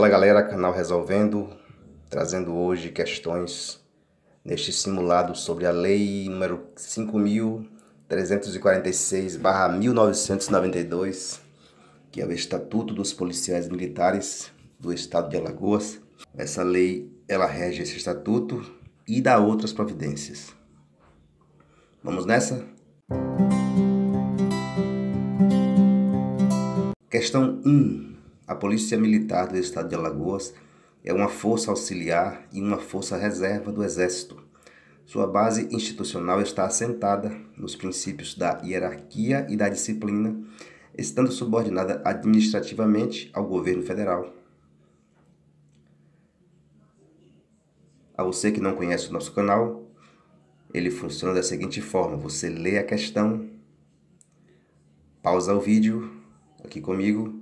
Fala galera, canal Resolvendo, trazendo hoje questões neste simulado sobre a lei número 5346/1992, que é o Estatuto dos Policiais Militares do Estado de Alagoas. Essa lei, ela rege esse estatuto e dá outras providências. Vamos nessa? Questão 1. A Polícia Militar do Estado de Alagoas é uma força auxiliar e uma força reserva do Exército. Sua base institucional está assentada nos princípios da hierarquia e da disciplina, estando subordinada administrativamente ao governo federal. A você que não conhece o nosso canal, ele funciona da seguinte forma: você lê a questão, pausa o vídeo aqui comigo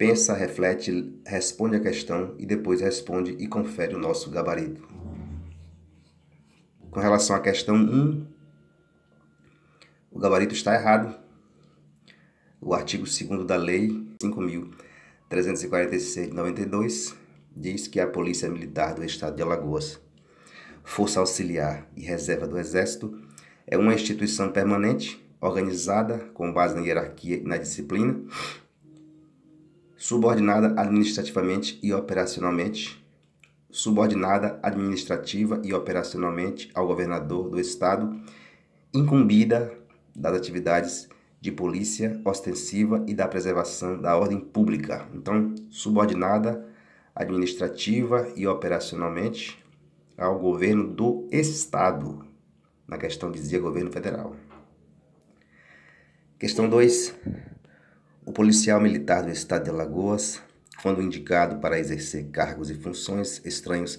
pensa, reflete, responde a questão e depois responde e confere o nosso gabarito. Com relação à questão 1, o gabarito está errado. O artigo 2 da Lei 5.346 de 92 diz que a Polícia Militar do Estado de Alagoas, Força Auxiliar e Reserva do Exército é uma instituição permanente, organizada com base na hierarquia e na disciplina, subordinada administrativamente e operacionalmente, subordinada administrativa e operacionalmente ao governador do estado, incumbida das atividades de polícia ostensiva e da preservação da ordem pública. Então, subordinada administrativa e operacionalmente ao governo do estado. Na questão dizia governo federal. Questão 2. O policial militar do estado de Alagoas, quando indicado para exercer cargos e funções estranhos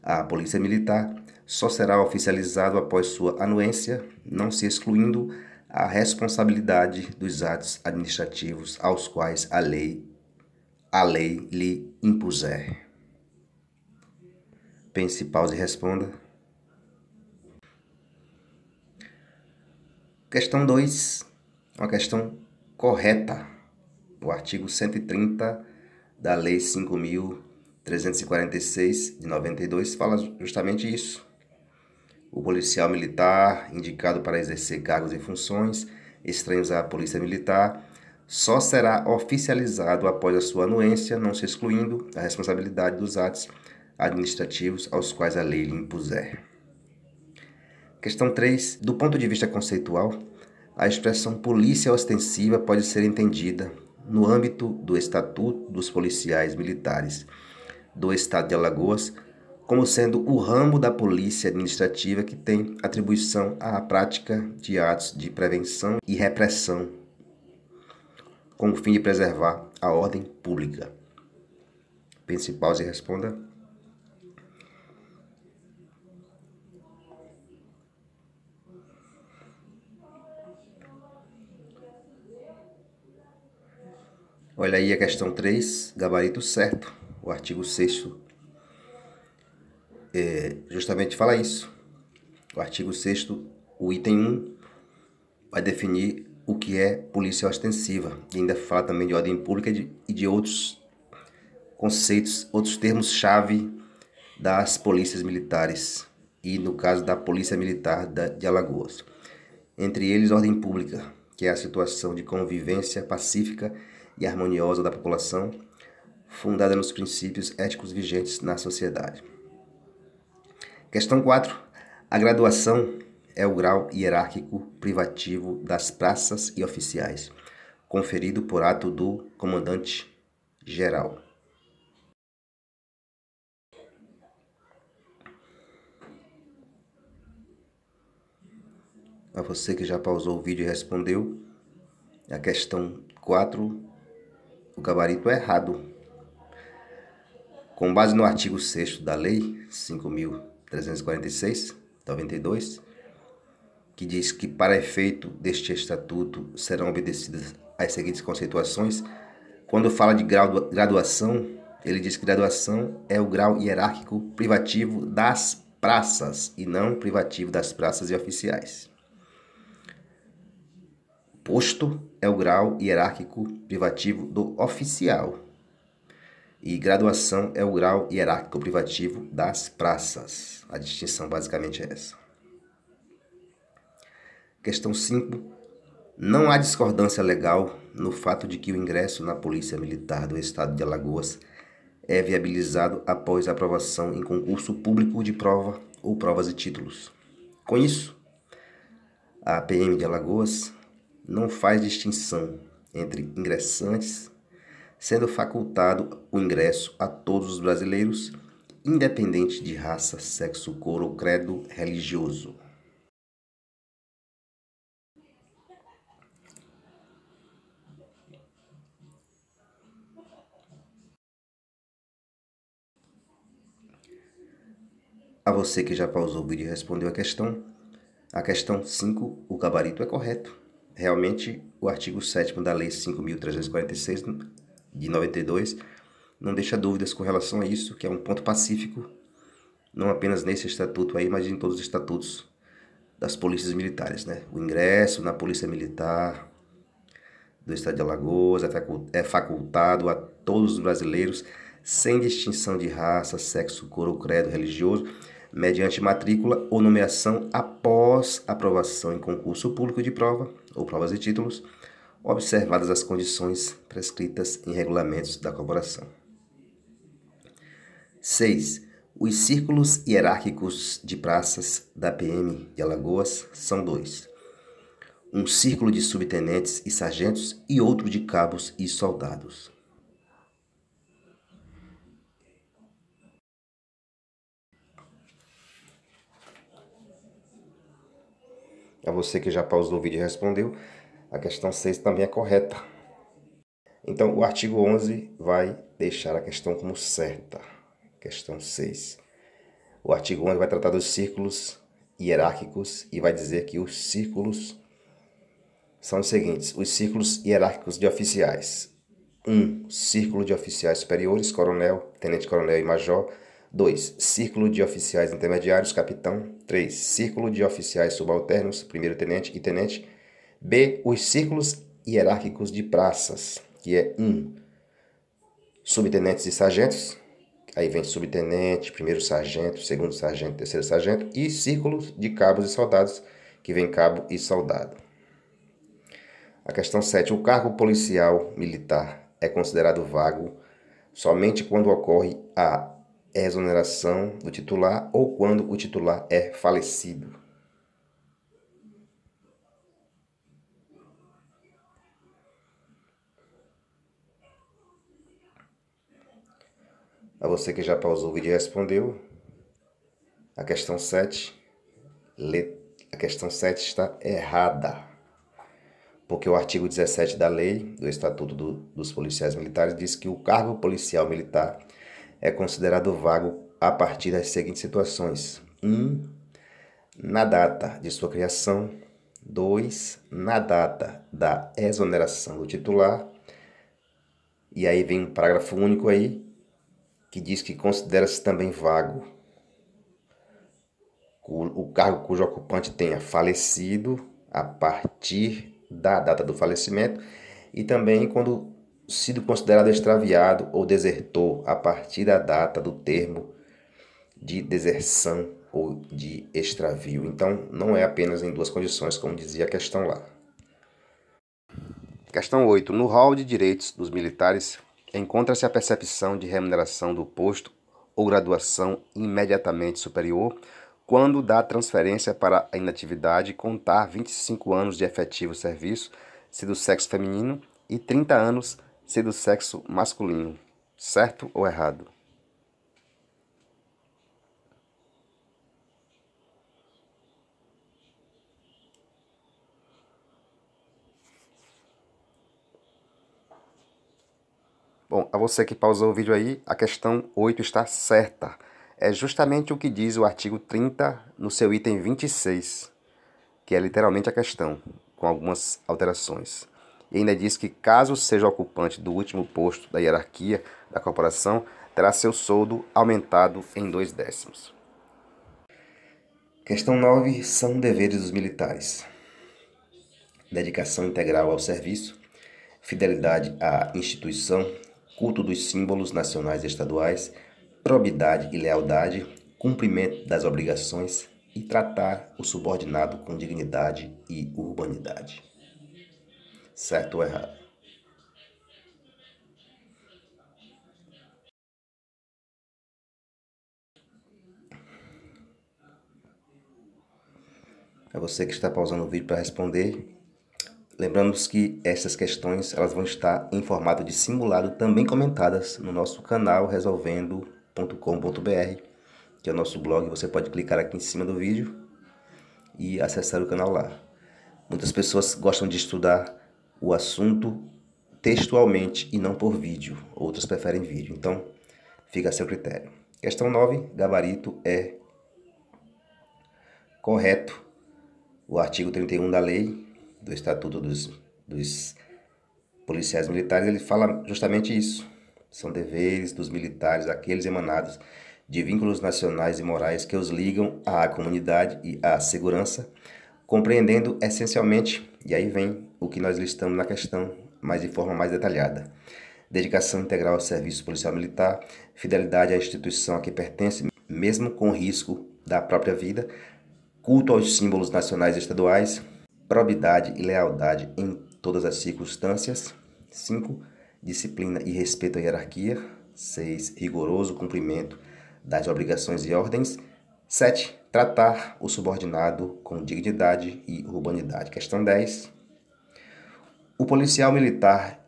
à Polícia Militar, só será oficializado após sua anuência, não se excluindo a responsabilidade dos atos administrativos aos quais a lei a lei lhe impuser. Pense, pause e responda. Questão 2, uma questão correta o artigo 130 da Lei 5.346 de 92 fala justamente isso. O policial militar indicado para exercer cargos e funções estranhos à polícia militar só será oficializado após a sua anuência, não se excluindo a responsabilidade dos atos administrativos aos quais a lei lhe impuser. Questão 3. Do ponto de vista conceitual, a expressão polícia ostensiva pode ser entendida no âmbito do Estatuto dos Policiais Militares do Estado de Alagoas, como sendo o ramo da polícia administrativa que tem atribuição à prática de atos de prevenção e repressão, com o fim de preservar a ordem pública. Principal se responda. Olha aí a questão 3, gabarito certo. O artigo 6 é, justamente fala isso. O artigo 6 o item 1, vai definir o que é polícia ostensiva. E ainda fala também de ordem pública e de, e de outros conceitos, outros termos-chave das polícias militares e, no caso, da Polícia Militar de Alagoas. Entre eles, ordem pública, que é a situação de convivência pacífica e harmoniosa da população, fundada nos princípios éticos vigentes na sociedade. Questão 4. A graduação é o grau hierárquico privativo das praças e oficiais, conferido por ato do comandante geral. A você que já pausou o vídeo e respondeu, a questão 4 o gabarito é errado. Com base no artigo 6 da Lei 5.346, 92, que diz que para efeito deste estatuto serão obedecidas as seguintes conceituações, quando fala de grau, graduação, ele diz que graduação é o grau hierárquico privativo das praças e não privativo das praças e oficiais. Posto é o grau hierárquico privativo do oficial. E graduação é o grau hierárquico privativo das praças. A distinção basicamente é essa. Questão 5. Não há discordância legal no fato de que o ingresso na Polícia Militar do Estado de Alagoas é viabilizado após aprovação em concurso público de prova ou provas e títulos. Com isso, a PM de Alagoas não faz distinção entre ingressantes, sendo facultado o ingresso a todos os brasileiros, independente de raça, sexo, cor ou credo religioso. A você que já pausou o vídeo e respondeu a questão, a questão 5, o gabarito é correto realmente o artigo 7 da Lei 5.346 de 92 não deixa dúvidas com relação a isso, que é um ponto pacífico, não apenas nesse estatuto aí, mas em todos os estatutos das polícias militares, né? O ingresso na polícia militar do estado de Alagoas é, é facultado a todos os brasileiros sem distinção de raça, sexo, cor ou credo religioso, mediante matrícula ou nomeação após aprovação em concurso público de prova ou provas e títulos, observadas as condições prescritas em regulamentos da corporação. 6. Os círculos hierárquicos de praças da PM de Alagoas são dois: um círculo de subtenentes e sargentos e outro de cabos e soldados. A você que já pausou o vídeo e respondeu, a questão 6 também é correta. Então, o artigo 11 vai deixar a questão como certa. Questão 6. O artigo 11 vai tratar dos círculos hierárquicos e vai dizer que os círculos são os seguintes: os círculos hierárquicos de oficiais. 1. Um, círculo de oficiais superiores, coronel, tenente-coronel e major. 2. Círculo de oficiais intermediários, capitão. 3. Círculo de oficiais subalternos, primeiro-tenente e tenente. B. Os círculos hierárquicos de praças, que é 1. Um, subtenentes e sargentos. Aí vem subtenente, primeiro sargento, segundo sargento, terceiro sargento. E círculos de cabos e soldados, que vem cabo e soldado. A questão 7. O cargo policial militar é considerado vago somente quando ocorre a é exoneração do titular ou quando o titular é falecido. A você que já pausou o vídeo e respondeu, a questão 7, a questão 7 está errada. Porque o artigo 17 da lei do Estatuto do, dos Policiais Militares diz que o cargo policial militar é considerado vago a partir das seguintes situações: 1. Um, na data de sua criação. 2. Na data da exoneração do titular. E aí vem um parágrafo único aí que diz que considera-se também vago o cargo cujo ocupante tenha falecido a partir da data do falecimento e também quando sido considerado extraviado ou desertor a partir da data do termo de deserção ou de extravio. Então, não é apenas em duas condições, como dizia a questão lá. Questão 8. No rol de direitos dos militares, encontra-se a percepção de remuneração do posto ou graduação imediatamente superior quando da transferência para a inatividade contar 25 anos de efetivo serviço, se do sexo feminino, e 30 anos ser do sexo masculino, certo ou errado? Bom, a você que pausou o vídeo aí, a questão 8 está certa. É justamente o que diz o artigo 30 no seu item 26, que é literalmente a questão, com algumas alterações. E ainda diz que, caso seja ocupante do último posto da hierarquia da corporação, terá seu soldo aumentado em dois décimos. Questão 9 são deveres dos militares: dedicação integral ao serviço, fidelidade à instituição, culto dos símbolos nacionais e estaduais, probidade e lealdade, cumprimento das obrigações e tratar o subordinado com dignidade e urbanidade certo ou errado. É você que está pausando o vídeo para responder. Lembramos que essas questões elas vão estar em formato de simulado, também comentadas no nosso canal resolvendo.com.br, que é o nosso blog. Você pode clicar aqui em cima do vídeo e acessar o canal lá. Muitas pessoas gostam de estudar o assunto textualmente e não por vídeo. outros preferem vídeo, então fica a seu critério. Questão 9, gabarito é correto. O artigo 31 da lei do Estatuto dos, dos Policiais Militares, ele fala justamente isso. São deveres dos militares, aqueles emanados de vínculos nacionais e morais que os ligam à comunidade e à segurança compreendendo essencialmente, e aí vem o que nós listamos na questão, mas de forma mais detalhada. Dedicação integral ao serviço policial militar, fidelidade à instituição a que pertence, mesmo com risco da própria vida, culto aos símbolos nacionais e estaduais, probidade e lealdade em todas as circunstâncias. 5. Disciplina e respeito à hierarquia. 6. Rigoroso cumprimento das obrigações e ordens. 7. Tratar o subordinado com dignidade e urbanidade. Questão 10. O policial militar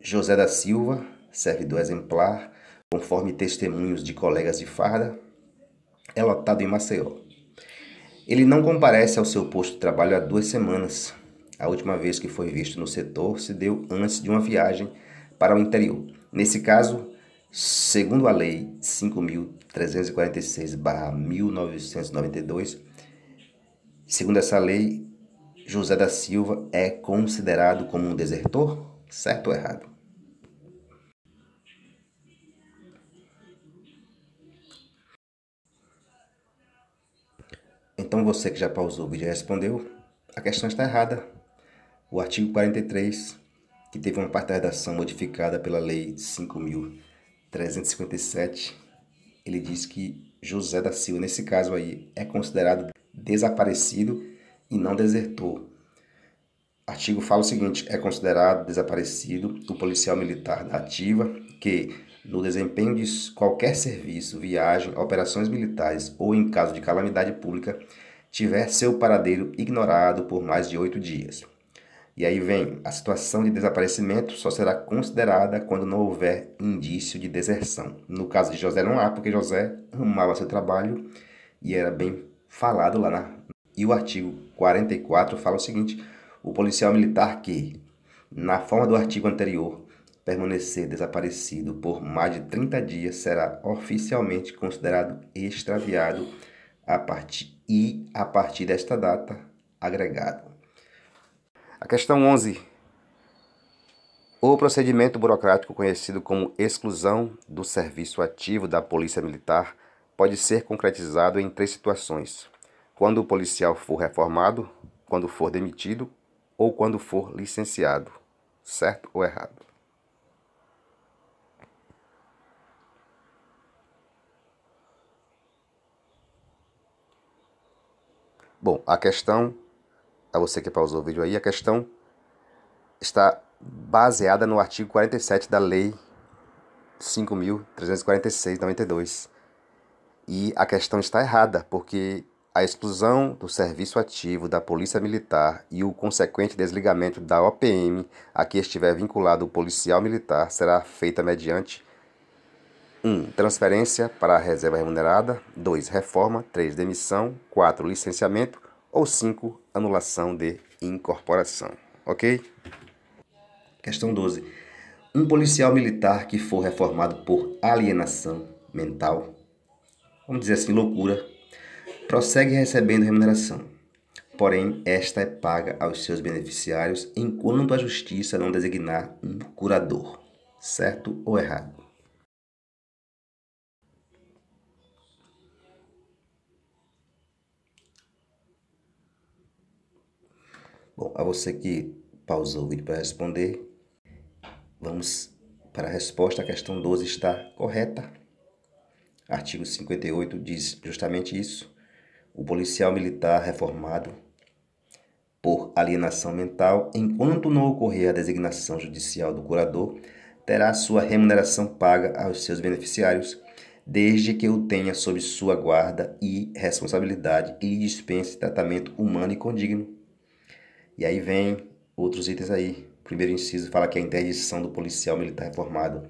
José da Silva, servidor exemplar, conforme testemunhos de colegas de farda, é lotado em Maceió. Ele não comparece ao seu posto de trabalho há duas semanas. A última vez que foi visto no setor se deu antes de uma viagem para o interior. Nesse caso, Segundo a Lei 5.346-1992, segundo essa lei, José da Silva é considerado como um desertor? Certo ou errado? Então você que já pausou o vídeo e respondeu, a questão está errada. O artigo 43, que teve uma parte da redação modificada pela Lei 5.000 357, ele diz que José da Silva, nesse caso aí, é considerado desaparecido e não O Artigo fala o seguinte: é considerado desaparecido o policial militar da ativa que, no desempenho de qualquer serviço, viagem, operações militares ou em caso de calamidade pública, tiver seu paradeiro ignorado por mais de oito dias. E aí vem: a situação de desaparecimento só será considerada quando não houver indício de deserção. No caso de José, não há, porque José amava seu trabalho e era bem falado lá na. E o artigo 44 fala o seguinte: o policial militar que, na forma do artigo anterior, permanecer desaparecido por mais de 30 dias será oficialmente considerado extraviado a partir e a partir desta data agregado. A questão 11. O procedimento burocrático conhecido como exclusão do serviço ativo da Polícia Militar pode ser concretizado em três situações: quando o policial for reformado, quando for demitido ou quando for licenciado. Certo ou errado? Bom, a questão a você que pausou o vídeo aí, a questão está baseada no artigo 47 da Lei 5.346, 92. E a questão está errada, porque a exclusão do serviço ativo da Polícia Militar e o consequente desligamento da OPM a que estiver vinculado o policial militar será feita mediante 1. Um, transferência para a reserva remunerada. 2. Reforma. 3. Demissão. 4. Licenciamento. Ou 5 anulação de incorporação. Ok? Questão 12. Um policial militar que for reformado por alienação mental, vamos dizer assim, loucura, prossegue recebendo remuneração. Porém, esta é paga aos seus beneficiários enquanto a justiça não designar um curador. Certo ou errado? Bom, a você que pausou o vídeo para responder, vamos para a resposta. A questão 12 está correta. Artigo 58 diz justamente isso. O policial militar reformado por alienação mental, enquanto não ocorrer a designação judicial do curador, terá sua remuneração paga aos seus beneficiários, desde que o tenha sob sua guarda e responsabilidade e dispense tratamento humano e condigno e aí vem outros itens aí. O primeiro inciso fala que é a interdição do policial militar reformado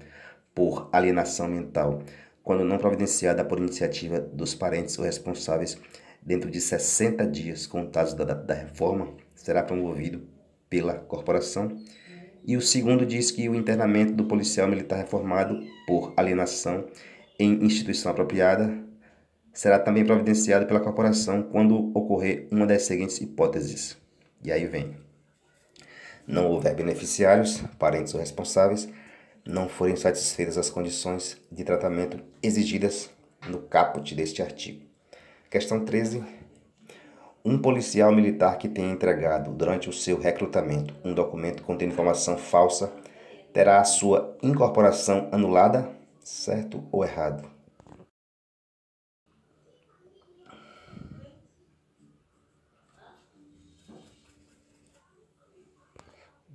por alienação mental, quando não providenciada por iniciativa dos parentes ou responsáveis dentro de 60 dias contados da data da reforma, será promovido pela corporação. E o segundo diz que o internamento do policial militar reformado por alienação em instituição apropriada será também providenciado pela corporação quando ocorrer uma das seguintes hipóteses: e aí vem. Não houver beneficiários, parentes ou responsáveis, não forem satisfeitas as condições de tratamento exigidas no caput deste artigo. Questão 13. Um policial militar que tenha entregado durante o seu recrutamento um documento contendo informação falsa terá a sua incorporação anulada, certo ou errado?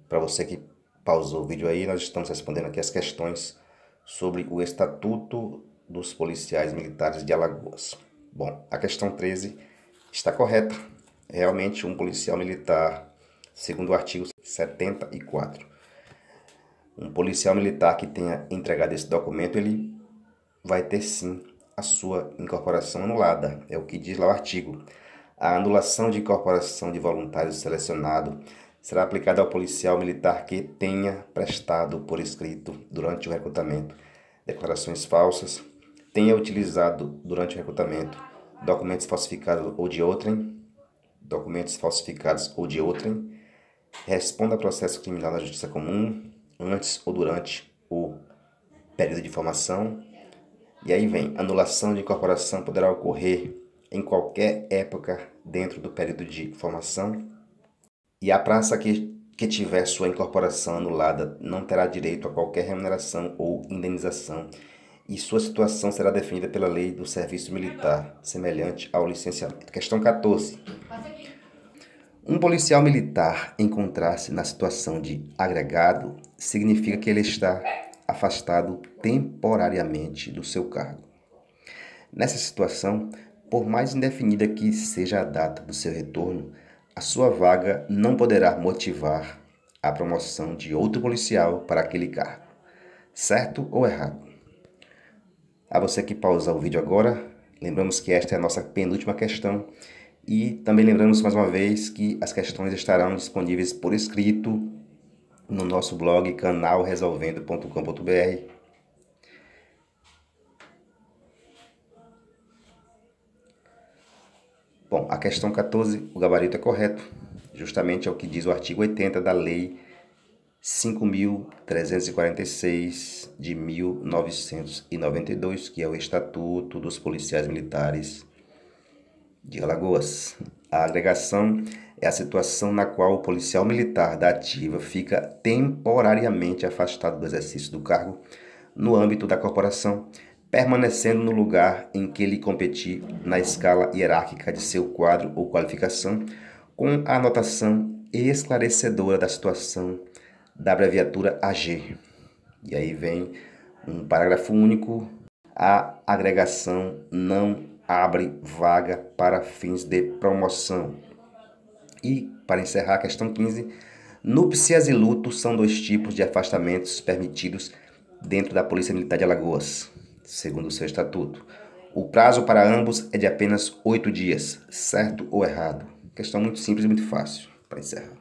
Para você que pausou o vídeo aí, nós estamos respondendo aqui as questões sobre o Estatuto dos Policiais Militares de Alagoas. Bom, a questão 13 está correta. É realmente, um policial militar, segundo o artigo 74, um policial militar que tenha entregado esse documento, ele vai ter sim a sua incorporação anulada. É o que diz lá o artigo. A anulação de incorporação de voluntário selecionado será aplicada ao policial militar que tenha prestado por escrito durante o recrutamento declarações falsas, tenha utilizado durante o recrutamento documentos falsificados ou de outrem, documentos falsificados ou de outrem, responda a processo criminal na Justiça Comum antes ou durante o período de formação. E aí vem, anulação de incorporação poderá ocorrer em qualquer época dentro do período de formação e a praça que, que tiver sua incorporação anulada não terá direito a qualquer remuneração ou indenização, e sua situação será definida pela lei do serviço militar, semelhante ao licenciamento. Questão 14. Um policial militar encontrar-se na situação de agregado significa que ele está afastado temporariamente do seu cargo. Nessa situação, por mais indefinida que seja a data do seu retorno, a sua vaga não poderá motivar a promoção de outro policial para aquele cargo. Certo ou errado? A você que pausa o vídeo agora, lembramos que esta é a nossa penúltima questão e também lembramos mais uma vez que as questões estarão disponíveis por escrito no nosso blog canalresolvendo.com.br Bom, a questão 14, o gabarito é correto. Justamente é o que diz o artigo 80 da Lei 5.346 de 1992, que é o Estatuto dos Policiais Militares de Alagoas. A agregação é a situação na qual o policial militar da ativa fica temporariamente afastado do exercício do cargo no âmbito da corporação, permanecendo no lugar em que ele competir na escala hierárquica de seu quadro ou qualificação, com a anotação esclarecedora da situação da abreviatura AG. E aí vem um parágrafo único. A agregação não abre vaga para fins de promoção. E, para encerrar a questão 15, núpcias e luto são dois tipos de afastamentos permitidos dentro da Polícia Militar de Alagoas segundo o seu estatuto. O prazo para ambos é de apenas oito dias, certo ou errado? Questão muito simples e muito fácil para encerrar.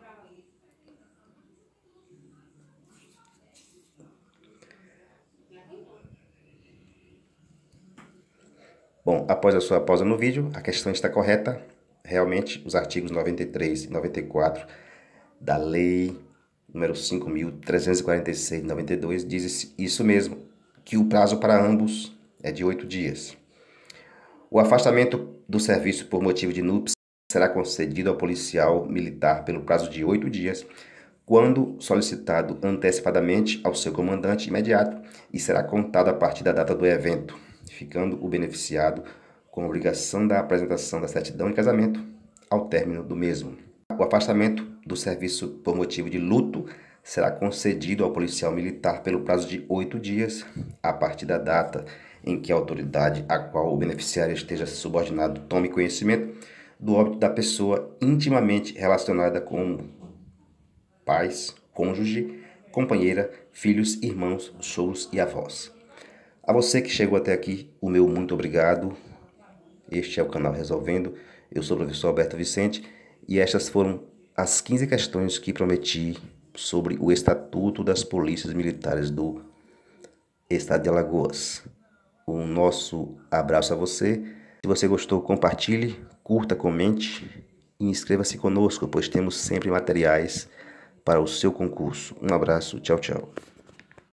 Bom, após a sua pausa no vídeo, a questão está correta. Realmente, os artigos 93 e 94 da Lei número 5.346 de 92 dizem isso mesmo que o prazo para ambos é de oito dias. O afastamento do serviço por motivo de núpcias será concedido ao policial militar pelo prazo de oito dias, quando solicitado antecipadamente ao seu comandante imediato e será contado a partir da data do evento, ficando o beneficiado com obrigação da apresentação da certidão de casamento ao término do mesmo. O afastamento do serviço por motivo de luto será concedido ao policial militar pelo prazo de oito dias, a partir da data em que a autoridade a qual o beneficiário esteja subordinado tome conhecimento do óbito da pessoa intimamente relacionada com pais, cônjuge, companheira, filhos, irmãos, sogros e avós. A você que chegou até aqui, o meu muito obrigado. Este é o canal Resolvendo. Eu sou o professor Alberto Vicente e estas foram as 15 questões que prometi sobre o Estatuto das Polícias Militares do Estado de Alagoas. O nosso abraço a você. Se você gostou, compartilhe, curta, comente e inscreva-se conosco, pois temos sempre materiais para o seu concurso. Um abraço, tchau, tchau.